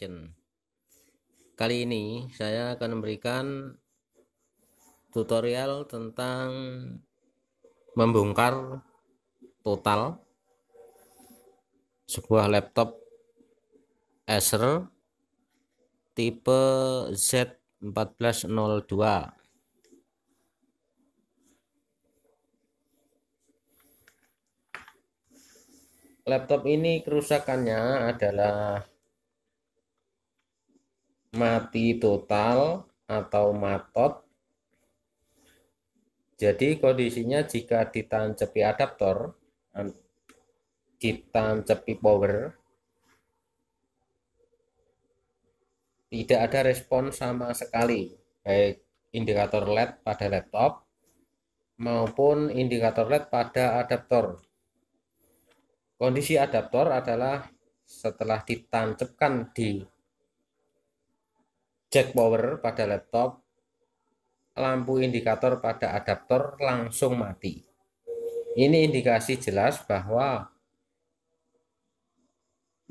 Action. Kali ini saya akan memberikan tutorial tentang membongkar total sebuah laptop Acer tipe Z1402. Laptop ini kerusakannya adalah mati total atau matot. Jadi kondisinya jika ditancepi adaptor, ditancepi power, tidak ada respon sama sekali, baik indikator LED pada laptop maupun indikator LED pada adaptor. Kondisi adaptor adalah setelah ditancapkan di jack power pada laptop, lampu indikator pada adaptor langsung mati. Ini indikasi jelas bahwa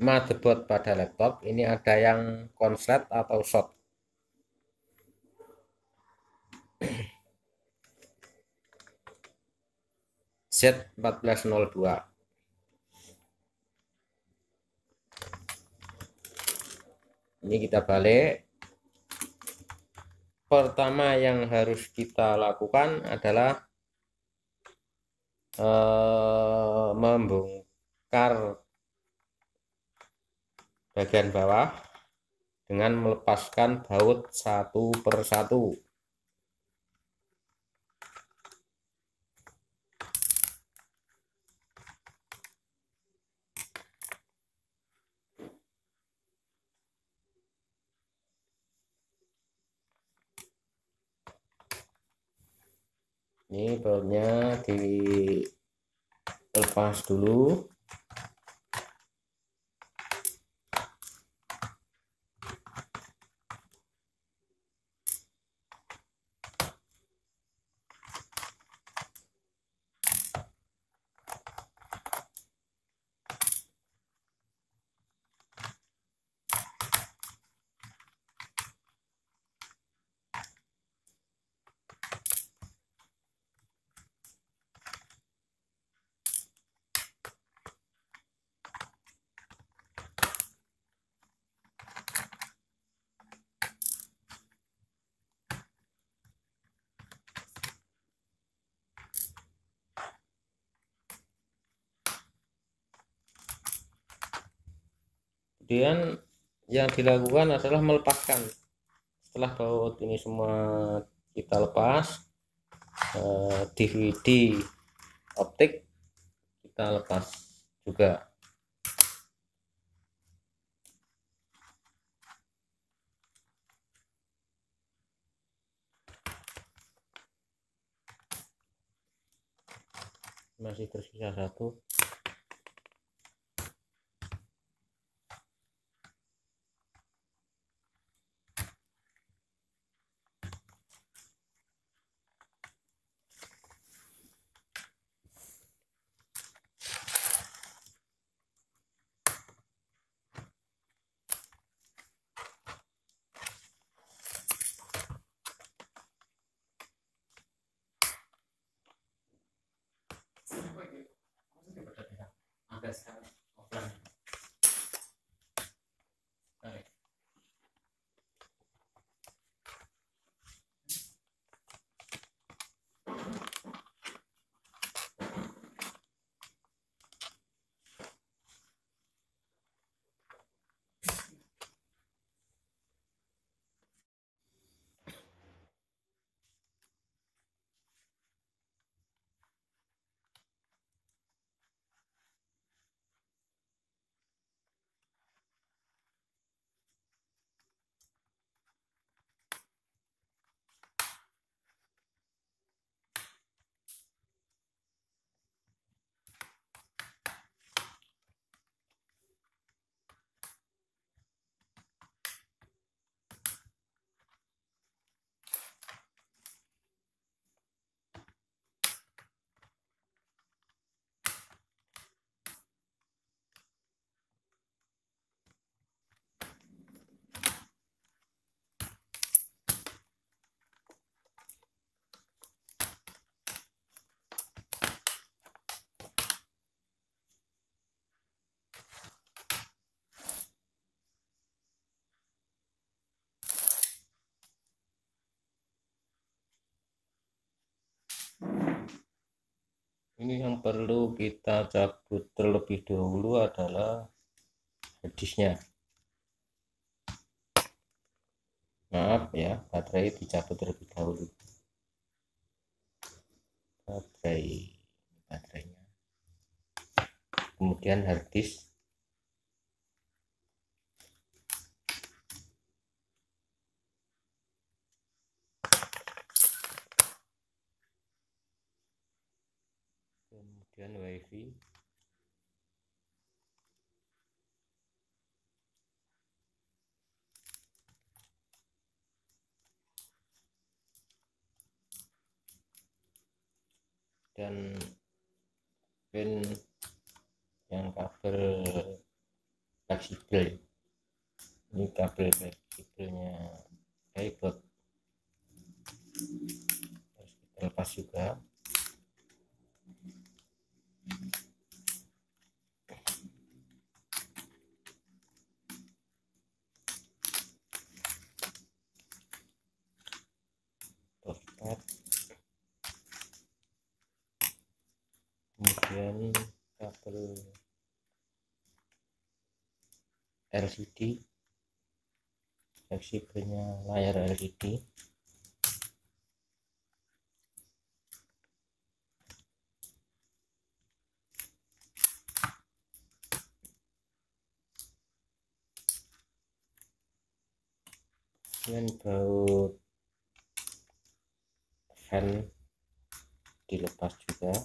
motherboard pada laptop ini ada yang konslet atau short. Z1402 ini kita balik pertama yang harus kita lakukan adalah uh, membongkar bagian bawah dengan melepaskan baut satu persatu. ini bautnya dilepas dulu kemudian yang dilakukan adalah melepaskan setelah baut ini semua kita lepas DVD eh, optik kita lepas juga masih tersisa satu guys have. ini yang perlu kita cabut terlebih dahulu adalah hadisnya maaf ya baterai dicabut terlebih dahulu baterai baterainya kemudian harddisk Ya, dan wifi dan pin yang kabel fleksibel ini kabel fleksibelnya iPod terus kita lepas juga kemudian kabel LCD fleksibelnya layar LCD dan baut fan dilepas juga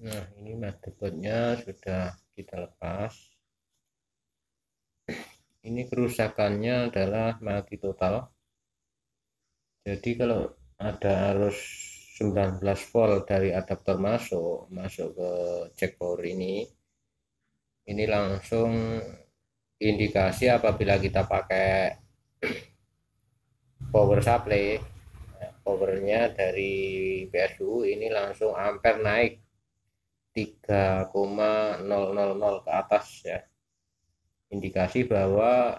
nah ini motherboardnya sudah kita lepas ini kerusakannya adalah mati total jadi kalau ada arus 19 volt dari adaptor masuk masuk ke power ini ini langsung indikasi apabila kita pakai power supply powernya dari PSU ini langsung ampere naik 3,000 ke atas ya indikasi bahwa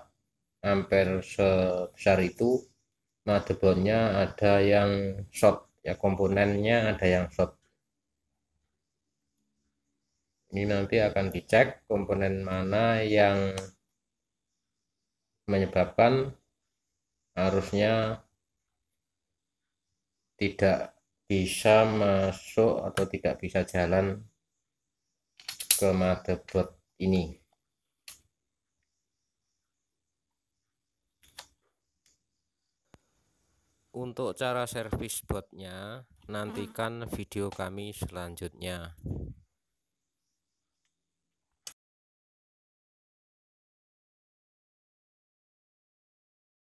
ampere sebesar itu motherboardnya ada yang short ya komponennya ada yang short ini nanti akan dicek komponen mana yang menyebabkan arusnya tidak bisa masuk atau tidak bisa jalan ke motherboard ini untuk cara servis botnya nantikan video kami selanjutnya